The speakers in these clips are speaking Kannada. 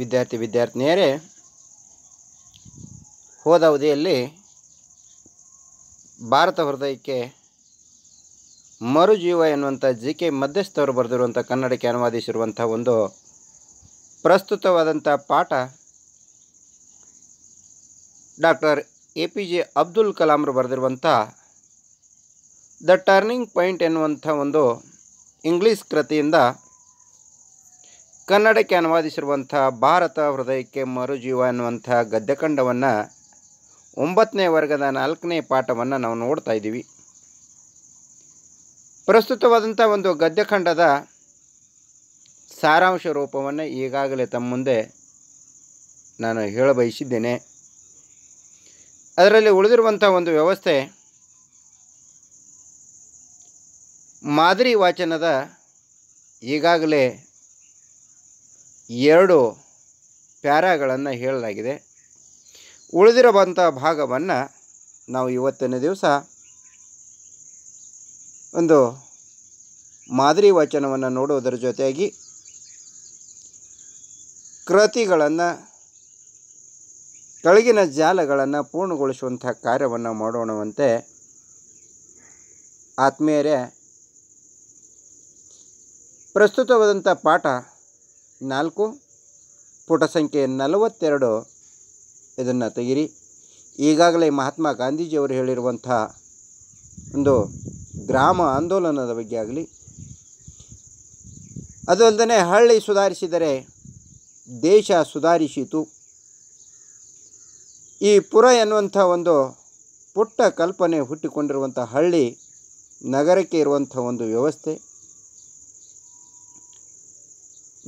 ವಿದ್ಯಾರ್ಥಿ ವಿದ್ಯಾರ್ಥಿನಿಯರೇ ಹೋದ ಅವಧಿಯಲ್ಲಿ ಭಾರತ ಹೃದಯಕ್ಕೆ ಮರುಜೀವ ಎನ್ನುವಂಥ ಜಿ ಕೆ ಮಧ್ಯಸ್ಥವರು ಬರೆದಿರುವಂಥ ಕನ್ನಡಕ್ಕೆ ಅನುವಾದಿಸಿರುವಂಥ ಒಂದು ಪ್ರಸ್ತುತವಾದಂಥ ಪಾಠ doctor A P J Abdul ಕಲಾಂರು ಬರೆದಿರುವಂಥ ದ ಟರ್ನಿಂಗ್ ಪಾಯಿಂಟ್ ಎನ್ನುವಂಥ ಒಂದು ಇಂಗ್ಲೀಷ್ ಕೃತಿಯಿಂದ ಕನ್ನಡಕ್ಕೆ ಅನುವಾದಿಸಿರುವಂಥ ಭಾರತ ಹೃದಯಕ್ಕೆ ಮರುಜೀವ ಎನ್ನುವಂಥ ಗದ್ಯಖಂಡವನ್ನು ಒಂಬತ್ತನೇ ವರ್ಗದ ನಾಲ್ಕನೇ ಪಾಠವನ್ನು ನಾವು ನೋಡ್ತಾ ಇದ್ದೀವಿ ಪ್ರಸ್ತುತವಾದಂಥ ಒಂದು ಗದ್ಯಖಂಡದ ಸಾರಾಂಶ ರೂಪವನ್ನು ಈಗಾಗಲೇ ತಮ್ಮ ಮುಂದೆ ನಾನು ಹೇಳಬಯಸಿದ್ದೇನೆ ಅದರಲ್ಲಿ ಉಳಿದಿರುವಂಥ ಒಂದು ವ್ಯವಸ್ಥೆ ಮಾದರಿ ವಾಚನದ ಈಗಾಗಲೇ ಎರಡು ಪ್ಯಾರಾಗಳನ್ನು ಹೇಳಲಾಗಿದೆ ಉಳಿದಿರುವಂಥ ಭಾಗವನ್ನು ನಾವು ಇವತ್ತಿನ ದಿವಸ ಒಂದು ಮಾದರಿ ವಚನವನ್ನು ನೋಡುವುದರ ಜೊತೆಯಾಗಿ ಕೃತಿಗಳನ್ನು ಕೆಳಗಿನ ಜಾಲಗಳನ್ನು ಪೂರ್ಣಗೊಳಿಸುವಂಥ ಕಾರ್ಯವನ್ನು ಮಾಡೋಣವಂತೆ ಆತ್ಮೀಯರೇ ಪ್ರಸ್ತುತವಾದಂಥ ಪಾಠ ನಾಲ್ಕು ಪುಟ ಸಂಖ್ಯೆ ನಲವತ್ತೆರಡು ಇದನ್ನು ತೆಗಿರಿ ಈಗಾಗಲೇ ಮಹಾತ್ಮ ಗಾಂಧೀಜಿಯವರು ಹೇಳಿರುವಂಥ ಒಂದು ಗ್ರಾಮ ಆಂದೋಲನದ ಬಗ್ಗೆ ಆಗಲಿ ಅದು ಹಳ್ಳಿ ಸುಧಾರಿಸಿದರೆ ದೇಶ ಸುಧಾರಿಸಿತು ಈ ಪುರ ಎನ್ನುವಂಥ ಒಂದು ಪುಟ್ಟ ಕಲ್ಪನೆ ಹುಟ್ಟಿಕೊಂಡಿರುವಂಥ ಹಳ್ಳಿ ನಗರಕ್ಕೆ ಇರುವಂಥ ಒಂದು ವ್ಯವಸ್ಥೆ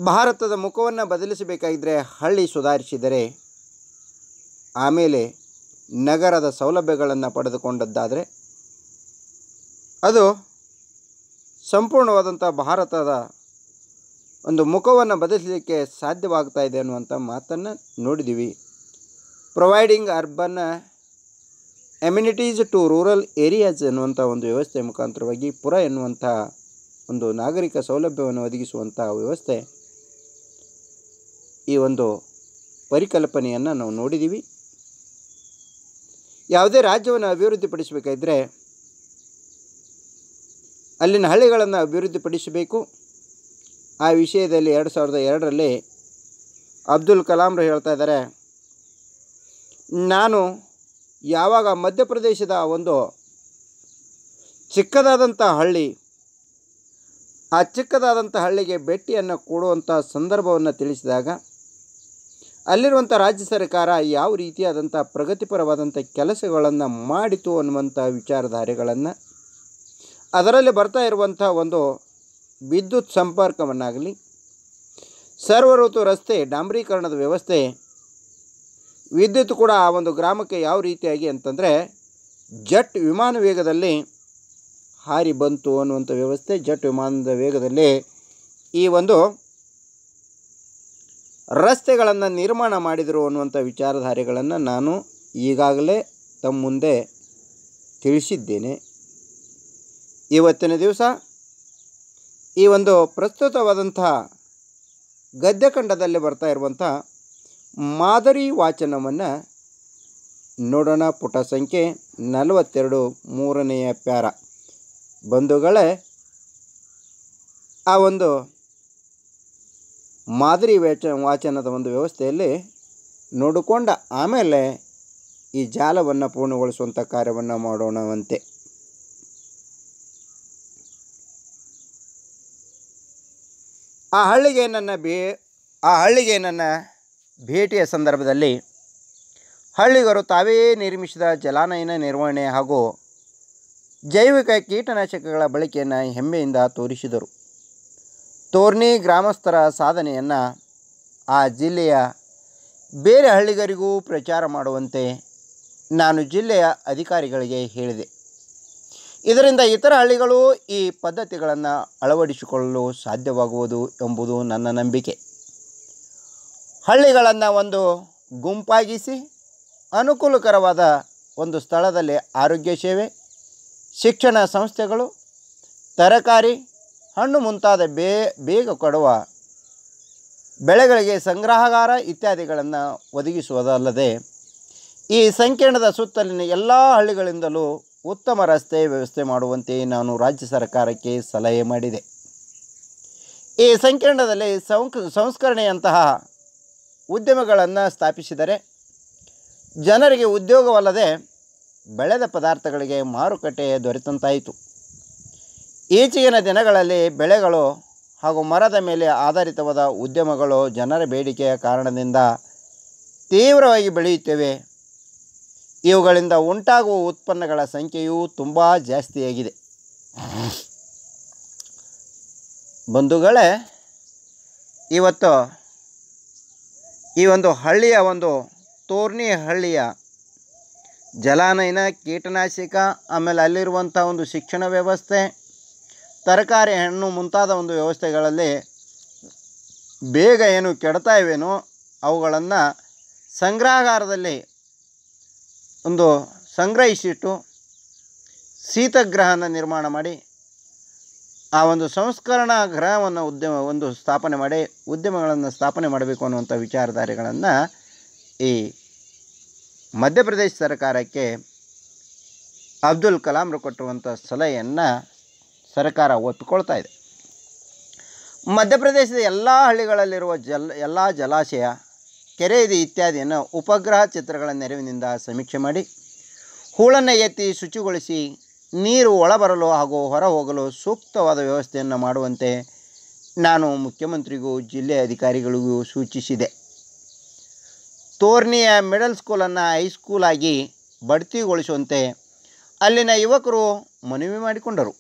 ಭಾರತದ ಮುಖವನ್ನು ಬದಲಿಸಬೇಕಾಗಿದ್ದರೆ ಹಳ್ಳಿ ಸುಧಾರಿಸಿದರೆ ಆಮೇಲೆ ನಗರದ ಸೌಲಭ್ಯಗಳನ್ನು ಪಡೆದುಕೊಂಡದ್ದಾದರೆ ಅದು ಸಂಪೂರ್ಣವಾದಂಥ ಭಾರತದ ಒಂದು ಮುಖವನ್ನು ಬದಲಿಸಲಿಕ್ಕೆ ಸಾಧ್ಯವಾಗ್ತಾ ಇದೆ ಅನ್ನುವಂಥ ಮಾತನ್ನು ನೋಡಿದ್ದೀವಿ providing urban amenities to rural areas ಎನ್ನುವಂಥ ಒಂದು ವ್ಯವಸ್ಥೆ ಮುಖಾಂತರವಾಗಿ ಪುರ ಎನ್ನುವಂಥ ಒಂದು ನಾಗರಿಕ ಸೌಲಭ್ಯವನ್ನು ಒದಗಿಸುವಂಥ ವ್ಯವಸ್ಥೆ ಈ ಒಂದು ಪರಿಕಲ್ಪನೆಯನ್ನು ನಾವು ನೋಡಿದ್ದೀವಿ ಯಾವುದೇ ರಾಜ್ಯವನ್ನು ಅಭಿವೃದ್ಧಿಪಡಿಸಬೇಕಾದ್ರೆ ಅಲ್ಲಿನ ಹಳ್ಳಿಗಳನ್ನು ಅಭಿವೃದ್ಧಿಪಡಿಸಬೇಕು ಆ ವಿಷಯದಲ್ಲಿ ಎರಡು ಸಾವಿರದ ಎರಡರಲ್ಲಿ ಅಬ್ದುಲ್ ಕಲಾಂರು ಹೇಳ್ತಾ ಇದ್ದಾರೆ ನಾನು ಯಾವಾಗ ಮಧ್ಯಪ್ರದೇಶದ ಒಂದು ಚಿಕ್ಕದಾದಂಥ ಹಳ್ಳಿ ಆ ಚಿಕ್ಕದಾದಂಥ ಹಳ್ಳಿಗೆ ಭೇಟಿಯನ್ನು ಕೊಡುವಂಥ ಸಂದರ್ಭವನ್ನು ತಿಳಿಸಿದಾಗ ಅಲ್ಲಿರುವಂಥ ರಾಜ್ಯ ಸರ್ಕಾರ ಯಾವ ರೀತಿಯಾದಂಥ ಪ್ರಗತಿಪರವಾದಂಥ ಕೆಲಸಗಳನ್ನು ಮಾಡಿತು ಅನ್ನುವಂಥ ವಿಚಾರಧಾರೆಗಳನ್ನು ಅದರಲ್ಲಿ ಬರ್ತಾ ಇರುವಂಥ ಒಂದು ವಿದ್ಯುತ್ ಸಂಪರ್ಕವನ್ನಾಗಲಿ ಸರ್ವಋತು ರಸ್ತೆ ಡಾಂಬರೀಕರಣದ ವ್ಯವಸ್ಥೆ ವಿದ್ಯುತ್ ಕೂಡ ಆ ಒಂದು ಗ್ರಾಮಕ್ಕೆ ಯಾವ ರೀತಿಯಾಗಿ ಅಂತಂದರೆ ಜಟ್ ವಿಮಾನ ವೇಗದಲ್ಲಿ ಹಾರಿ ಬಂತು ಅನ್ನುವಂಥ ವ್ಯವಸ್ಥೆ ಜಟ್ ವಿಮಾನದ ವೇಗದಲ್ಲಿ ಈ ಒಂದು ರಸ್ತೆಗಳನ್ನು ನಿರ್ಮಾಣ ಮಾಡಿದರು ಅನ್ನುವಂಥ ವಿಚಾರಧಾರೆಗಳನ್ನು ನಾನು ಈಗಾಗಲೇ ತಮ್ಮ ಮುಂದೆ ತಿಳಿಸಿದ್ದೇನೆ ಇವತ್ತಿನ ದಿವಸ ಈ ಒಂದು ಪ್ರಸ್ತುತವಾದಂಥ ಗದ್ಯಖಂಡದಲ್ಲಿ ಬರ್ತಾ ಇರುವಂಥ ಮಾದರಿ ವಾಚನವನ್ನು ನೋಡೋಣ ಪುಟ ಸಂಖ್ಯೆ ನಲವತ್ತೆರಡು ಮೂರನೆಯ ಪ್ಯಾರ ಬಂಧುಗಳೇ ಆ ಒಂದು ಮಾದರಿ ವೇಚ ವಾಚನದ ಒಂದು ವ್ಯವಸ್ಥೆಯಲ್ಲಿ ನೋಡಿಕೊಂಡ ಆಮೇಲೆ ಈ ಜಾಲವನ್ನು ಪೂರ್ಣಗೊಳಿಸುವಂಥ ಕಾರ್ಯವನ್ನು ಮಾಡೋಣವಂತೆ ಆ ಹಳ್ಳಿಗೆ ನನ್ನ ಬೇ ಆ ಹಳ್ಳಿಗೆ ನನ್ನ ಭೇಟಿಯ ಸಂದರ್ಭದಲ್ಲಿ ಹಳ್ಳಿಗರು ತಾವೇ ನಿರ್ಮಿಸಿದ ಜಲಾನಯನ ನಿರ್ವಹಣೆ ಹಾಗೂ ಜೈವಿಕ ಕೀಟನಾಶಕಗಳ ಬಳಕೆಯನ್ನು ಹೆಮ್ಮೆಯಿಂದ ತೋರಿಸಿದರು ತೋರ್ನಿ ಗ್ರಾಮಸ್ಥರ ಸಾಧನೆಯನ್ನು ಆ ಜಿಲ್ಲೆಯ ಬೇರೆ ಹಳ್ಳಿಗರಿಗೂ ಪ್ರಚಾರ ಮಾಡುವಂತೆ ನಾನು ಜಿಲ್ಲೆಯ ಅಧಿಕಾರಿಗಳಿಗೆ ಹೇಳಿದೆ ಇದರಿಂದ ಇತರ ಹಳ್ಳಿಗಳು ಈ ಪದ್ಧತಿಗಳನ್ನು ಅಳವಡಿಸಿಕೊಳ್ಳಲು ಸಾಧ್ಯವಾಗುವುದು ಎಂಬುದು ನನ್ನ ನಂಬಿಕೆ ಹಳ್ಳಿಗಳನ್ನು ಒಂದು ಗುಂಪಾಗಿಸಿ ಅನುಕೂಲಕರವಾದ ಒಂದು ಸ್ಥಳದಲ್ಲಿ ಆರೋಗ್ಯ ಸೇವೆ ಶಿಕ್ಷಣ ಸಂಸ್ಥೆಗಳು ತರಕಾರಿ ಹಣ್ಣು ಮುಂತಾದ ಬೇ ಬೇಗ ಕೊಡುವ ಬೆಳೆಗಳಿಗೆ ಸಂಗ್ರಹಗಾರ ಇತ್ಯಾದಿಗಳನ್ನು ಒದಗಿಸುವುದಲ್ಲದೆ ಈ ಸಂಕೀರ್ಣದ ಸುತ್ತಲಿನ ಎಲ್ಲ ಹಳ್ಳಿಗಳಿಂದಲೂ ಉತ್ತಮ ರಸ್ತೆ ವ್ಯವಸ್ಥೆ ಮಾಡುವಂತೆ ನಾನು ರಾಜ್ಯ ಸರ್ಕಾರಕ್ಕೆ ಸಲಹೆ ಮಾಡಿದೆ ಈ ಸಂಕೀರ್ಣದಲ್ಲಿ ಸಂಸ್ಕರಣೆಯಂತಹ ಉದ್ಯಮಗಳನ್ನು ಸ್ಥಾಪಿಸಿದರೆ ಜನರಿಗೆ ಉದ್ಯೋಗವಲ್ಲದೆ ಬೆಳೆದ ಪದಾರ್ಥಗಳಿಗೆ ಮಾರುಕಟ್ಟೆ ದೊರೆತಂತಾಯಿತು ಈಚೆಗಿನ ದಿನಗಳಲ್ಲಿ ಬೆಳೆಗಳು ಹಾಗೂ ಮರದ ಮೇಲೆ ಆಧಾರಿತವಾದ ಉದ್ಯಮಗಳು ಜನರ ಬೇಡಿಕೆಯ ಕಾರಣದಿಂದ ತೀವ್ರವಾಗಿ ಬೆಳೆಯುತ್ತಿವೆ ಇವುಗಳಿಂದ ಉಂಟಾಗುವ ಉತ್ಪನ್ನಗಳ ಸಂಖ್ಯೆಯು ತುಂಬ ಜಾಸ್ತಿಯಾಗಿದೆ ಬಂಧುಗಳೇ ಇವತ್ತು ಈ ಒಂದು ಹಳ್ಳಿಯ ಒಂದು ತೋರ್ನಿ ಹಳ್ಳಿಯ ಜಲಾನಯನ ಕೀಟನಾಶಕ ಆಮೇಲೆ ಅಲ್ಲಿರುವಂಥ ಒಂದು ಶಿಕ್ಷಣ ವ್ಯವಸ್ಥೆ ತರಕಾರಿ ಹಣ್ಣು ಮುಂತಾದ ಒಂದು ವ್ಯವಸ್ಥೆಗಳಲ್ಲಿ ಬೇಗ ಏನು ಕೆಡ್ತಾ ಇವೇನೋ ಅವುಗಳನ್ನು ಸಂಗ್ರಹಾಗಾರದಲ್ಲಿ ಒಂದು ಸಂಗ್ರಹಿಸಿಟ್ಟು ಶೀತಗ್ರಹನ ನಿರ್ಮಾಣ ಮಾಡಿ ಆ ಒಂದು ಸಂಸ್ಕರಣಾ ಗೃಹವನ್ನು ಉದ್ಯಮ ಒಂದು ಸ್ಥಾಪನೆ ಮಾಡಿ ಉದ್ಯಮಗಳನ್ನು ಸ್ಥಾಪನೆ ಮಾಡಬೇಕು ಅನ್ನುವಂಥ ವಿಚಾರಧಾರೆಗಳನ್ನು ಈ ಮಧ್ಯಪ್ರದೇಶ ಸರ್ಕಾರಕ್ಕೆ ಅಬ್ದುಲ್ ಕಲಾಮ್ರು ಕೊಟ್ಟಿರುವಂಥ ಸಲಹೆಯನ್ನು ಸರ್ಕಾರ ಒಪ್ಪಿಕೊಳ್ತಾ ಇದೆ ಮಧ್ಯಪ್ರದೇಶದ ಎಲ್ಲ ಹಳ್ಳಿಗಳಲ್ಲಿರುವ ಜಲ್ ಎಲ್ಲ ಜಲಾಶಯ ಕೆರೆ ಇದೆ ಇತ್ಯಾದಿಯನ್ನು ಉಪಗ್ರಹ ಚಿತ್ರಗಳ ನೆರವಿನಿಂದ ಸಮೀಕ್ಷೆ ಮಾಡಿ ಹೂಳನ್ನು ಎತ್ತಿ ಶುಚಿಗೊಳಿಸಿ ನೀರು ಒಳಬರಲು ಹಾಗೂ ಹೊರ ಹೋಗಲು ಸೂಕ್ತವಾದ ವ್ಯವಸ್ಥೆಯನ್ನು ಮಾಡುವಂತೆ ನಾನು ಮುಖ್ಯಮಂತ್ರಿಗೂ ಜಿಲ್ಲೆ ಅಧಿಕಾರಿಗಳಿಗೂ ಸೂಚಿಸಿದೆ ತೋರ್ನಿಯ ಮಿಡಲ್ ಸ್ಕೂಲನ್ನು ಹೈಸ್ಕೂಲಾಗಿ ಬಡ್ತಿಗೊಳಿಸುವಂತೆ ಅಲ್ಲಿನ ಯುವಕರು ಮನವಿ ಮಾಡಿಕೊಂಡರು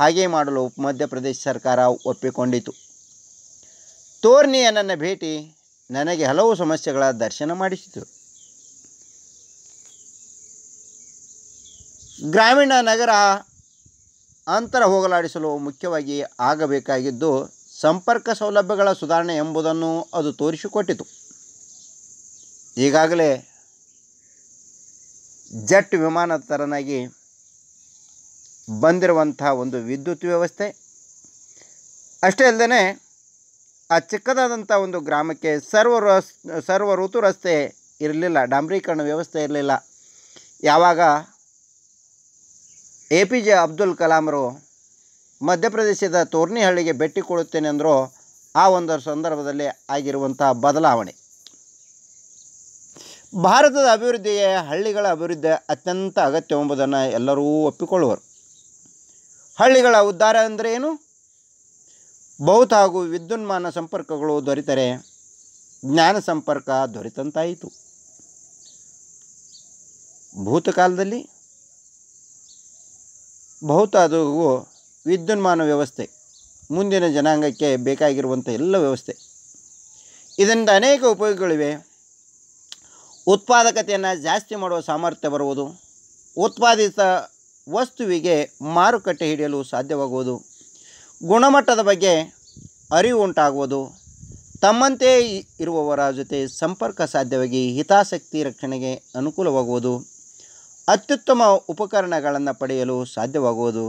ಹಾಗೆ ಮಾಡಲು ಮಧ್ಯಪ್ರದೇಶ ಸರ್ಕಾರ ಒಪ್ಪಿಕೊಂಡಿತು ತೋರ್ನಿಯ ನನ್ನ ಭೇಟಿ ನನಗೆ ಹಲವು ಸಮಸ್ಯೆಗಳ ದರ್ಶನ ಮಾಡಿಸಿತು ಗ್ರಾಮೀಣ ನಗರ ಅಂತರ ಹೋಗಲಾಡಿಸಲು ಮುಖ್ಯವಾಗಿ ಆಗಬೇಕಾಗಿದ್ದು ಸಂಪರ್ಕ ಸೌಲಭ್ಯಗಳ ಸುಧಾರಣೆ ಎಂಬುದನ್ನು ಅದು ತೋರಿಸಿಕೊಟ್ಟಿತು ಈಗಾಗಲೇ ಜಟ್ ವಿಮಾನ ತರನಾಗಿ ಬಂದಿರುವಂಥ ಒಂದು ವಿದ್ಯುತ್ ವ್ಯವಸ್ಥೆ ಅಷ್ಟೇ ಅಲ್ಲದೆ ಆ ಚಿಕ್ಕದಾದಂಥ ಒಂದು ಗ್ರಾಮಕ್ಕೆ ಸರ್ವ ರಸ್ ಸರ್ವ ಋತು ರಸ್ತೆ ಇರಲಿಲ್ಲ ಡಾಂಬ್ರೀಕರಣ ವ್ಯವಸ್ಥೆ ಇರಲಿಲ್ಲ ಯಾವಾಗ ಎ ಪಿ ಜೆ ಅಬ್ದುಲ್ ಕಲಾಮರು ಮಧ್ಯಪ್ರದೇಶದ ತೋರ್ನಿಹಳ್ಳಿಗೆ ಭೇಟಿ ಕೊಡುತ್ತೇನೆ ಅಂದರು ಆ ಒಂದು ಸಂದರ್ಭದಲ್ಲಿ ಆಗಿರುವಂಥ ಬದಲಾವಣೆ ಭಾರತದ ಅಭಿವೃದ್ಧಿಯೇ ಹಳ್ಳಿಗಳ ಅಭಿವೃದ್ಧಿ ಅತ್ಯಂತ ಅಗತ್ಯ ಎಂಬುದನ್ನು ಎಲ್ಲರೂ ಒಪ್ಪಿಕೊಳ್ಳುವರು ಹಳ್ಳಿಗಳ ಉದ್ಧಾರ ಅಂದರೆ ಏನು ಬೌತ್ ಹಾಗೂ ವಿದ್ಯುನ್ಮಾನ ಸಂಪರ್ಕಗಳು ದೊರೆತರೆ ಜ್ಞಾನ ಸಂಪರ್ಕ ದೊರೆತಂತಾಯಿತು ಭೂತಕಾಲದಲ್ಲಿ ಬಹುತ ಅದು ವಿದ್ಯುನ್ಮಾನ ವ್ಯವಸ್ಥೆ ಮುಂದಿನ ಜನಾಂಗಕ್ಕೆ ಬೇಕಾಗಿರುವಂಥ ಎಲ್ಲ ವ್ಯವಸ್ಥೆ ಇದರಿಂದ ಅನೇಕ ಉಪಯೋಗಗಳಿವೆ ಉತ್ಪಾದಕತೆಯನ್ನು ಜಾಸ್ತಿ ಮಾಡುವ ಸಾಮರ್ಥ್ಯ ಬರುವುದು ಉತ್ಪಾದಿತ ವಸ್ತುವಿಗೆ ಮಾರುಕಟ್ಟೆ ಹಿಡಿಯಲು ಸಾಧ್ಯವಾಗುವುದು ಗುಣಮಟ್ಟದ ಬಗ್ಗೆ ಅರಿವು ಉಂಟಾಗುವುದು ತಮ್ಮಂತೆಯೇ ಇರುವವರ ಜೊತೆ ಸಂಪರ್ಕ ಸಾಧ್ಯವಾಗಿ ಹಿತಾಸಕ್ತಿ ರಕ್ಷಣೆಗೆ ಅನುಕೂಲವಾಗುವುದು ಅತ್ಯುತ್ತಮ ಉಪಕರಣಗಳನ್ನು ಪಡೆಯಲು ಸಾಧ್ಯವಾಗುವುದು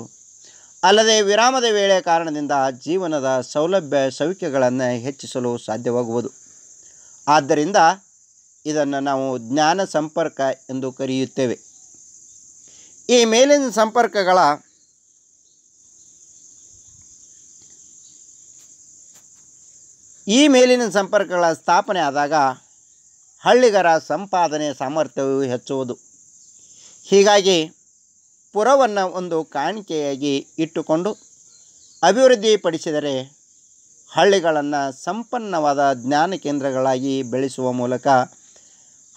ಅಲ್ಲದೆ ವಿರಾಮದ ವೇಳೆ ಕಾರಣದಿಂದ ಜೀವನದ ಸೌಲಭ್ಯ ಸೌಖ್ಯಗಳನ್ನು ಹೆಚ್ಚಿಸಲು ಸಾಧ್ಯವಾಗುವುದು ಆದ್ದರಿಂದ ಇದನ್ನು ನಾವು ಜ್ಞಾನ ಸಂಪರ್ಕ ಎಂದು ಕರೆಯುತ್ತೇವೆ ಈ ಮೇಲಿನ ಸಂಪರ್ಕಗಳ ಈ ಮೇಲಿನ ಸಂಪರ್ಕಗಳ ಸ್ಥಾಪನೆ ಆದಾಗ ಹಳ್ಳಿಗರ ಸಂಪಾದನೆ ಸಾಮರ್ಥ್ಯವು ಹೆಚ್ಚುವುದು ಹೀಗಾಗಿ ಪುರವನ್ನು ಒಂದು ಕಾಣಿಕೆಯಾಗಿ ಇಟ್ಟುಕೊಂಡು ಅಭಿವೃದ್ಧಿಪಡಿಸಿದರೆ ಹಳ್ಳಿಗಳನ್ನು ಸಂಪನ್ನವಾದ ಜ್ಞಾನ ಕೇಂದ್ರಗಳಾಗಿ ಬೆಳೆಸುವ ಮೂಲಕ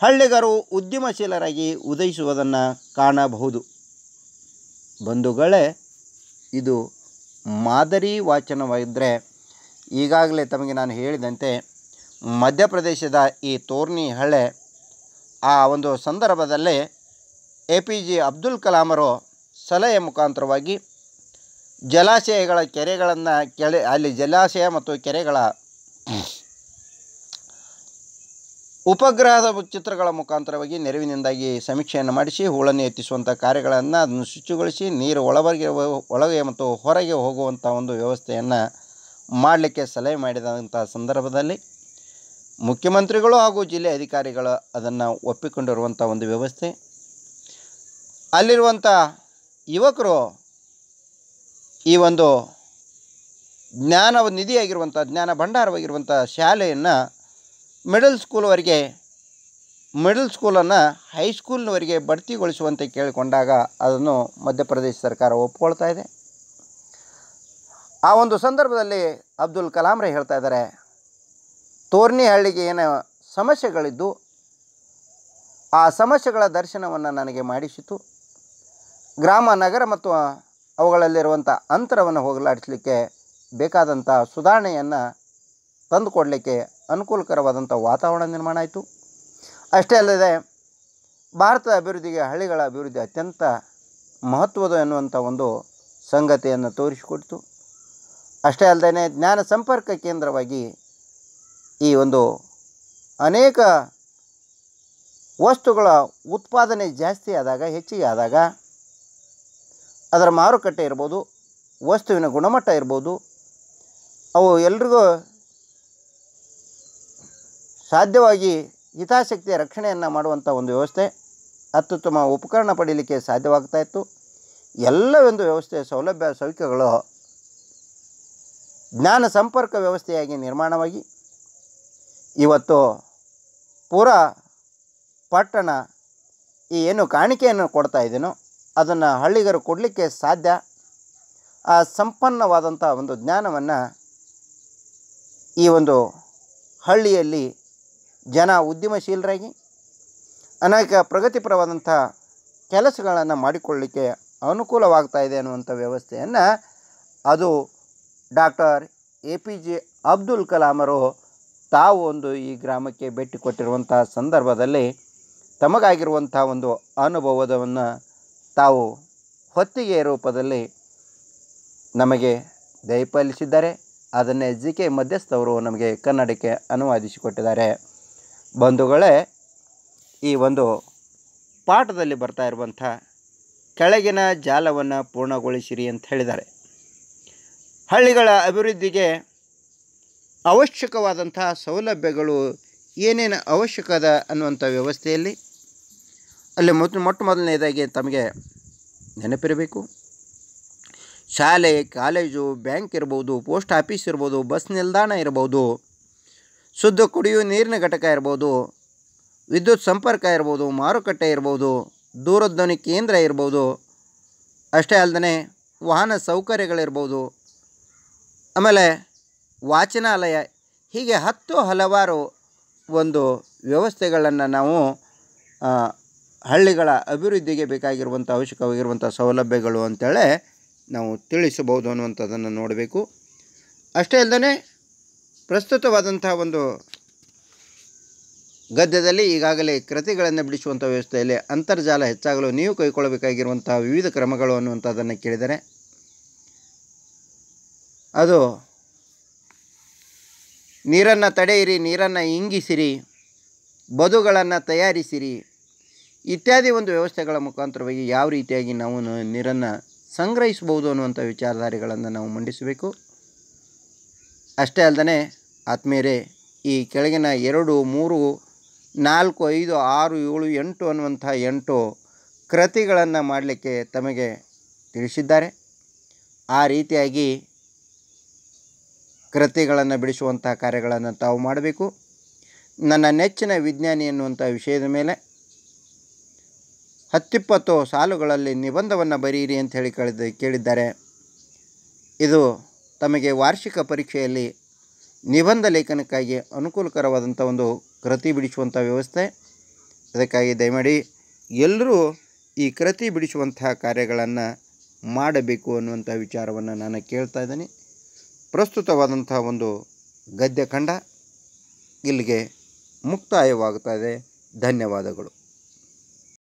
ಹಳ್ಳಿಗರು ಉದ್ಯಮಶೀಲರಾಗಿ ಉದಯಿಸುವುದನ್ನು ಕಾಣಬಹುದು ಬಂಧುಗಳೇ ಇದು ಮಾದರಿ ವಾಚನವಾಗಿದ್ದರೆ ಈಗಾಗಲೇ ತಮಗೆ ನಾನು ಹೇಳಿದಂತೆ ಮಧ್ಯಪ್ರದೇಶದ ಈ ತೋರ್ನಿ ಹಳೆ ಆ ಒಂದು ಸಂದರ್ಭದಲ್ಲಿ ಎ ಪಿ ಜೆ ಅಬ್ದುಲ್ ಕಲಾಮರು ಸಲಹೆ ಮುಖಾಂತರವಾಗಿ ಜಲಾಶಯಗಳ ಕೆರೆಗಳನ್ನು ಕೆರೆ ಅಲ್ಲಿ ಜಲಾಶಯ ಮತ್ತು ಕೆರೆಗಳ ಉಪಗ್ರಹದ ಚಿತ್ರಗಳ ಮುಖಾಂತರವಾಗಿ ನೆರವಿನಿಂದಾಗಿ ಸಮೀಕ್ಷೆಯನ್ನು ಮಾಡಿಸಿ ಹೂಳನ್ನು ಎತ್ತಿಸುವಂಥ ಕಾರ್ಯಗಳನ್ನು ಅದನ್ನು ಶುಚಿಗೊಳಿಸಿ ನೀರು ಒಳಬರಿಗೆ ಒಳಗೆ ಮತ್ತು ಹೊರಗೆ ಹೋಗುವಂಥ ಒಂದು ವ್ಯವಸ್ಥೆಯನ್ನು ಮಾಡಲಿಕ್ಕೆ ಸಲಹೆ ಮಾಡಿದಂಥ ಸಂದರ್ಭದಲ್ಲಿ ಮುಖ್ಯಮಂತ್ರಿಗಳು ಹಾಗೂ ಜಿಲ್ಲೆ ಅಧಿಕಾರಿಗಳು ಅದನ್ನು ಒಪ್ಪಿಕೊಂಡಿರುವಂಥ ಒಂದು ವ್ಯವಸ್ಥೆ ಅಲ್ಲಿರುವಂಥ ಯುವಕರು ಈ ಒಂದು ಜ್ಞಾನ ನಿಧಿಯಾಗಿರುವಂಥ ಜ್ಞಾನ ಭಂಡಾರವಾಗಿರುವಂಥ ಶಾಲೆಯನ್ನು ಮಿಡಲ್ ಸ್ಕೂಲ್ವರೆಗೆ ಮಿಡಲ್ ಸ್ಕೂಲನ್ನು ಹೈಸ್ಕೂಲ್ನವರಿಗೆ ಬಡ್ತಿಗೊಳಿಸುವಂತೆ ಕೇಳಿಕೊಂಡಾಗ ಅದನ್ನು ಮಧ್ಯಪ್ರದೇಶ ಸರ್ಕಾರ ಒಪ್ಕೊಳ್ತಾ ಇದೆ ಆ ಒಂದು ಸಂದರ್ಭದಲ್ಲಿ ಅಬ್ದುಲ್ ರೇ ಹೇಳ್ತಾ ಇದ್ದಾರೆ ತೋರ್ನಿಹಳ್ಳಿಗೆ ಏನು ಸಮಸ್ಯೆಗಳಿದ್ದು ಆ ಸಮಸ್ಯೆಗಳ ದರ್ಶನವನ್ನು ನನಗೆ ಮಾಡಿಸಿತು ಗ್ರಾಮ ನಗರ ಮತ್ತು ಅವುಗಳಲ್ಲಿರುವಂಥ ಅಂತರವನ್ನು ಹೋಗಲಾಡಿಸಲಿಕ್ಕೆ ಬೇಕಾದಂಥ ಸುಧಾರಣೆಯನ್ನು ತಂದುಕೊಡಲಿಕ್ಕೆ ಅನುಕೂಲಕರವಾದಂಥ ವಾತಾವರಣ ನಿರ್ಮಾಣ ಆಯಿತು ಅಷ್ಟೇ ಅಲ್ಲದೆ ಭಾರತದ ಅಭಿವೃದ್ಧಿಗೆ ಹಳ್ಳಿಗಳ ಅಭಿವೃದ್ಧಿ ಅತ್ಯಂತ ಮಹತ್ವದ ಎನ್ನುವಂಥ ಒಂದು ಸಂಗತಿಯನ್ನು ತೋರಿಸಿಕೊಡ್ತು ಅಷ್ಟೇ ಅಲ್ಲದೆ ಜ್ಞಾನ ಸಂಪರ್ಕ ಕೇಂದ್ರವಾಗಿ ಈ ಒಂದು ಅನೇಕ ವಸ್ತುಗಳ ಉತ್ಪಾದನೆ ಜಾಸ್ತಿ ಆದಾಗ ಹೆಚ್ಚಿಗೆ ಆದಾಗ ಅದರ ಮಾರುಕಟ್ಟೆ ಇರ್ಬೋದು ವಸ್ತುವಿನ ಗುಣಮಟ್ಟ ಇರ್ಬೋದು ಅವು ಎಲ್ರಿಗೂ ಸಾಧ್ಯವಾಗಿ ಹಿತಾಸಕ್ತಿಯ ರಕ್ಷಣೆಯನ್ನು ಮಾಡುವಂಥ ಒಂದು ವ್ಯವಸ್ಥೆ ಅತ್ಯುತ್ತಮ ಉಪಕರಣ ಪಡೀಲಿಕ್ಕೆ ಸಾಧ್ಯವಾಗ್ತಾ ಇತ್ತು ಎಲ್ಲ ಒಂದು ಸೌಲಭ್ಯ ಸೌಖ್ಯಗಳು ಜ್ಞಾನ ಸಂಪರ್ಕ ವ್ಯವಸ್ಥೆಯಾಗಿ ನಿರ್ಮಾಣವಾಗಿ ಇವತ್ತು ಪೂರಾ ಪಟ್ಟಣ ಈ ಏನು ಕಾಣಿಕೆಯನ್ನು ಕೊಡ್ತಾ ಇದ್ದೀನೋ ಅದನ್ನು ಹಳ್ಳಿಗರು ಕೊಡಲಿಕ್ಕೆ ಸಾಧ್ಯ ಆ ಸಂಪನ್ನವಾದಂಥ ಒಂದು ಜ್ಞಾನವನ್ನು ಈ ಒಂದು ಹಳ್ಳಿಯಲ್ಲಿ ಜನ ಉದ್ಯಮಶೀಲರಾಗಿ ಅನೇಕ ಪ್ರಗತಿಪರವಾದಂಥ ಕೆಲಸಗಳನ್ನು ಮಾಡಿಕೊಳ್ಳಲಿಕ್ಕೆ ಅನುಕೂಲವಾಗ್ತಾ ಇದೆ ಅನ್ನುವಂಥ ವ್ಯವಸ್ಥೆಯನ್ನು ಅದು doctor A P J Abdul ಕಲಾಮರು ತಾವು ಒಂದು ಈ ಗ್ರಾಮಕ್ಕೆ ಭೇಟಿ ಕೊಟ್ಟಿರುವಂಥ ಸಂದರ್ಭದಲ್ಲಿ ತಮಗಾಗಿರುವಂಥ ಒಂದು ಅನುಭವವನ್ನು ತಾವು ಹೊತ್ತಿಗೆ ರೂಪದಲ್ಲಿ ನಮಗೆ ದಯಪಾಲಿಸಿದ್ದಾರೆ ಅದನ್ನೇ ಜಿ ಕೆ ಮಧ್ಯಸ್ಥವರು ನಮಗೆ ಕನ್ನಡಕ್ಕೆ ಅನುವಾದಿಸಿಕೊಟ್ಟಿದ್ದಾರೆ ಬಂಧುಗಳೇ ಈ ಒಂದು ಪಾಠದಲ್ಲಿ ಬರ್ತಾ ಇರುವಂಥ ಕೆಳಗಿನ ಜಾಲವನ್ನು ಪೂರ್ಣಗೊಳಿಸಿರಿ ಅಂತ ಹೇಳಿದ್ದಾರೆ ಹಳ್ಳಿಗಳ ಅಭಿವೃದ್ಧಿಗೆ ಅವಶ್ಯಕವಾದಂಥ ಸೌಲಭ್ಯಗಳು ಏನೇನು ಅವಶ್ಯಕದ ಅನ್ನುವಂಥ ವ್ಯವಸ್ಥೆಯಲ್ಲಿ ಅಲ್ಲಿ ಮೊದಲು ಮೊಟ್ಟ ಮೊದಲನೇದಾಗಿ ತಮಗೆ ನೆನಪಿರಬೇಕು ಶಾಲೆ ಕಾಲೇಜು ಬ್ಯಾಂಕ್ ಇರ್ಬೋದು ಪೋಸ್ಟ್ ಆಫೀಸ್ ಇರ್ಬೋದು ಬಸ್ ನಿಲ್ದಾಣ ಇರ್ಬೋದು ಶುದ್ಧ ಕುಡಿಯುವ ನೀರಿನ ಘಟಕ ಇರ್ಬೋದು ವಿದ್ಯುತ್ ಸಂಪರ್ಕ ಇರ್ಬೋದು ಮಾರುಕಟ್ಟೆ ಇರ್ಬೋದು ದೂರಧ್ವನಿ ಕೇಂದ್ರ ಇರ್ಬೋದು ಅಷ್ಟೇ ಅಲ್ಲದೆ ವಾಹನ ಸೌಕರ್ಯಗಳಿರ್ಬೋದು ಆಮೇಲೆ ವಾಚನಾಲಯ ಹೀಗೆ ಹತ್ತು ಹಲವಾರು ಒಂದು ವ್ಯವಸ್ಥೆಗಳನ್ನು ನಾವು ಹಳ್ಳಿಗಳ ಅಭಿವೃದ್ಧಿಗೆ ಬೇಕಾಗಿರುವಂಥ ಅವಶ್ಯಕವಾಗಿರುವಂಥ ಸೌಲಭ್ಯಗಳು ಅಂತೇಳಿ ನಾವು ತಿಳಿಸಬಹುದು ಅನ್ನುವಂಥದ್ದನ್ನು ನೋಡಬೇಕು ಅಷ್ಟೇ ಅಲ್ಲದೇ ಪ್ರಸ್ತುತವಾದಂತಹ ಒಂದು ಗದ್ಯದಲ್ಲಿ ಈಗಾಗಲೇ ಕೃತಿಗಳನ್ನು ಬಿಡಿಸುವಂಥ ವ್ಯವಸ್ಥೆಯಲ್ಲಿ ಅಂತರ್ಜಾಲ ಹೆಚ್ಚಾಗಲು ನೀವು ಕೈಗೊಳ್ಳಬೇಕಾಗಿರುವಂತಹ ವಿವಿಧ ಕ್ರಮಗಳು ಅನ್ನುವಂಥದ್ದನ್ನು ಕೇಳಿದರೆ ಅದು ನೀರನ್ನು ತಡೆಯಿರಿ ನೀರನ್ನು ಇಂಗಿಸಿರಿ ಬದುಗಳನ್ನು ತಯಾರಿಸಿರಿ ಇತ್ಯಾದಿ ಒಂದು ವ್ಯವಸ್ಥೆಗಳ ಮುಖಾಂತರವಾಗಿ ಯಾವ ರೀತಿಯಾಗಿ ನಾವು ನೀರನ್ನು ಸಂಗ್ರಹಿಸಬಹುದು ಅನ್ನುವಂಥ ವಿಚಾರಧಾರೆಗಳನ್ನು ನಾವು ಮಂಡಿಸಬೇಕು ಅಷ್ಟೇ ಅಲ್ಲದೆ ಆದ್ಮೇಲೆ ಈ ಕೆಳಗಿನ ಎರಡು ಮೂರು ನಾಲ್ಕು ಐದು ಆರು ಏಳು ಎಂಟು ಅನ್ನುವಂಥ ಎಂಟು ಕೃತಿಗಳನ್ನು ಮಾಡಲಿಕ್ಕೆ ತಮಗೆ ತಿಳಿಸಿದ್ದಾರೆ ಆ ರೀತಿಯಾಗಿ ಕೃತಿಗಳನ್ನು ಬಿಡಿಸುವಂಥ ಕಾರ್ಯಗಳನ್ನು ತಾವು ಮಾಡಬೇಕು ನನ್ನ ನೆಚ್ಚಿನ ವಿಜ್ಞಾನಿ ಎನ್ನುವಂಥ ವಿಷಯದ ಮೇಲೆ ಹತ್ತಿಪ್ಪತ್ತು ಸಾಲುಗಳಲ್ಲಿ ನಿಬಂಧವನ್ನು ಬರೆಯಿರಿ ಅಂತ ಹೇಳಿ ಕೇಳಿದ ಕೇಳಿದ್ದಾರೆ ಇದು ತಮಗೆ ವಾರ್ಷಿಕ ಪರೀಕ್ಷೆಯಲ್ಲಿ ನಿಬಂಧ ಲೇಖನಕ್ಕಾಗಿ ಅನುಕೂಲಕರವಾದಂಥ ಒಂದು ಕೃತಿ ಬಿಡಿಸುವಂಥ ವ್ಯವಸ್ಥೆ ಅದಕ್ಕಾಗಿ ದಯಮಾಡಿ ಎಲ್ಲರೂ ಈ ಕೃತಿ ಬಿಡಿಸುವಂತಹ ಕಾರ್ಯಗಳನ್ನು ಮಾಡಬೇಕು ಅನ್ನುವಂಥ ವಿಚಾರವನ್ನು ನಾನು ಕೇಳ್ತಾ ಇದ್ದೀನಿ ಪ್ರಸ್ತುತವಾದಂಥ ಒಂದು ಗದ್ಯಖಂಡ ಇಲ್ಲಿಗೆ ಮುಕ್ತಾಯವಾಗ್ತಾ ಇದೆ ಧನ್ಯವಾದಗಳು